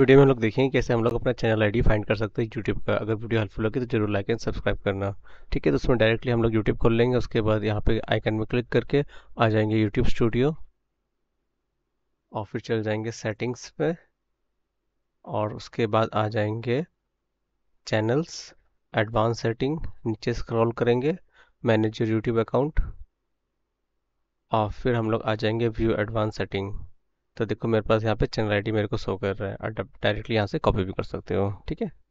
video में हम लोग देखेंगे कैसे हम लोग अपना चैनल आईडी फाइंड कर सकते हैं यूट्यूब का अगर वीडियो हेल्पफुल लगे तो जरूर लाइक एंड सब्सक्राइब करना ठीक है तो उसमें डायरेक्टली हम लोग यूट्यूब खोल लेंगे उसके बाद यहाँ पे आइकन में क्लिक करके आ जाएंगे यूट्यूब स्टूडियो और फिर चल जाएंगे सेटिंग्स पे और उसके बाद आ जाएंगे चैनल्स एडवांस सेटिंग नीचे स्क्रॉल करेंगे मैनेजर यूट्यूब अकाउंट और फिर हम लोग आ जाएंगे व्यू एडवांस सेटिंग तो देखो मेरे पास यहाँ पे चैनल आई मेरे को शो कर रहा है आप डायरेक्टली यहाँ से कॉपी भी कर सकते हो ठीक है